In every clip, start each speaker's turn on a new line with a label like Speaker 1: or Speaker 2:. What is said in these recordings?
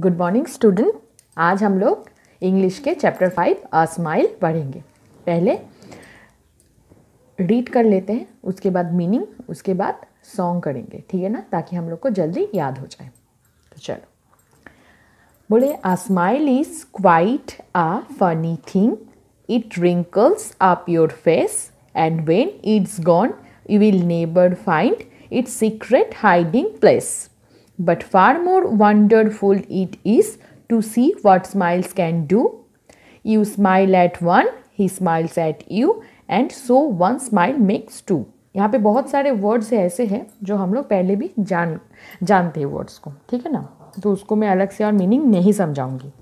Speaker 1: Good morning student आज हम लोग इंग्लिश के चैप्टर फाइव आ स्माइल पढ़ेंगे पहले रीड कर लेते हैं उसके बाद मीनिंग उसके बाद सॉन्ग करेंगे ठीक है ना ताकि हम लोग को जल्दी याद हो जाए तो चलो बोले a smile is quite a funny thing it wrinkles up your face and when it's gone you will never find its secret hiding place But far more wonderful it is to see what smiles can do. You smile at one, he smiles at you, and so one smile makes two यहाँ पे बहुत सारे words ऐसे हैं जो हम लोग पहले भी जान जानते हैं वर्ड्स को ठीक है ना तो उसको मैं अलग से और मीनिंग नहीं समझाऊंगी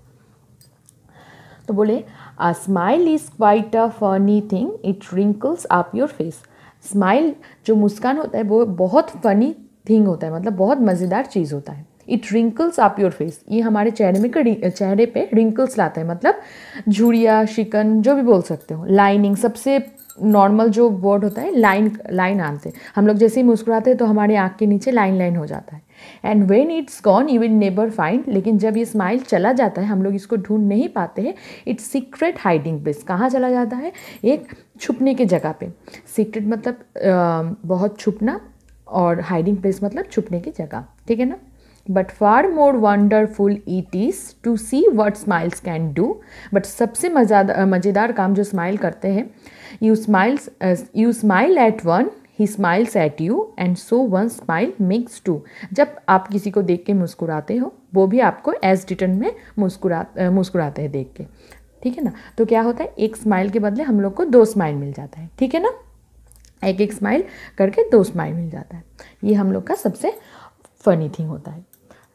Speaker 1: तो बोले a smile is quite a funny thing it wrinkles up your face smile जो मुस्कान होता है वो बहुत फनी थिंग होता है मतलब बहुत मज़ेदार चीज़ होता है it wrinkles up your face ये हमारे चेहरे में चेहरे पे रिंकल्स लाता है मतलब झुड़िया शिकन जो भी बोल सकते हो लाइनिंग सबसे नॉर्मल जो वर्ड होता है लाइन लाइन आते हैं हम लोग जैसे ही मुस्कुराते हैं तो हमारे आँख के नीचे लाइन लाइन हो जाता है and when it's gone you will never find लेकिन जब ये स्माइल चला जाता है हम लोग इसको ढूंढ नहीं पाते हैं इट्स सीक्रेट हाइडिंग प्लेस कहाँ चला जाता है एक छुपने के जगह पे सीक्रेट मतलब आ, बहुत छुपना और हाइडिंग प्लेस मतलब छुपने की जगह ठीक है ना but far more wonderful it is to see what smiles can do but सबसे मज़ेदार काम जो स्माइल करते हैं you smiles you smile at one he smiles at you and so one smile makes two जब आप किसी को देख के मुस्कुराते हो वो भी आपको एज रिटर्न में मुस्कुरा मुस्कुराते हैं देख के ठीक है ना तो क्या होता है एक स्माइल के बदले हम लोग को दो स्माइल मिल जाता है ठीक है ना एक एक स्माइल करके दो स्माइल मिल जाता है ये हम लोग का सबसे फ़नी थिंग होता है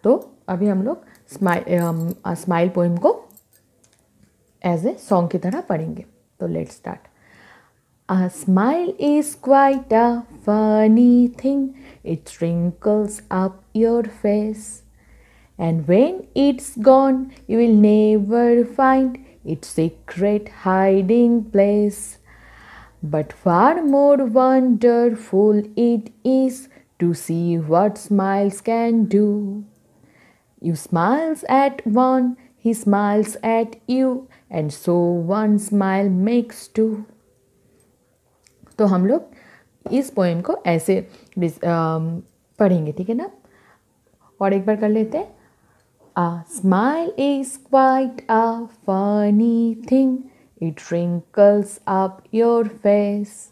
Speaker 1: तो अभी हम लोग स्माइल स्माइल पोइम को एज ए सॉन्ग की तरह पढ़ेंगे तो let start A smile is quite a funny thing. It wrinkles up your face. And when it's gone, you will never find its secret hiding place. But far more wonderful it is to see what smiles can do. You smiles at one, he smiles at you, and so one smile makes two. तो हम लोग इस poem को ऐसे um, पढ़ेंगे ठीक है ना और एक बार कर लेते हैं A smile is quite a funny thing it wrinkles up your face.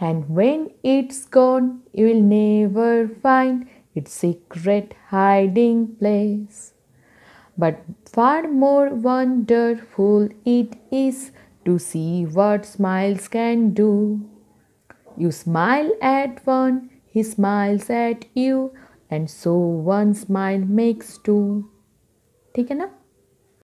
Speaker 1: And when it's gone, you will never find its secret hiding place. But far more wonderful it is to see what smiles can do. You smile at one, he smiles at you, and so one smile makes two. ठीक है ना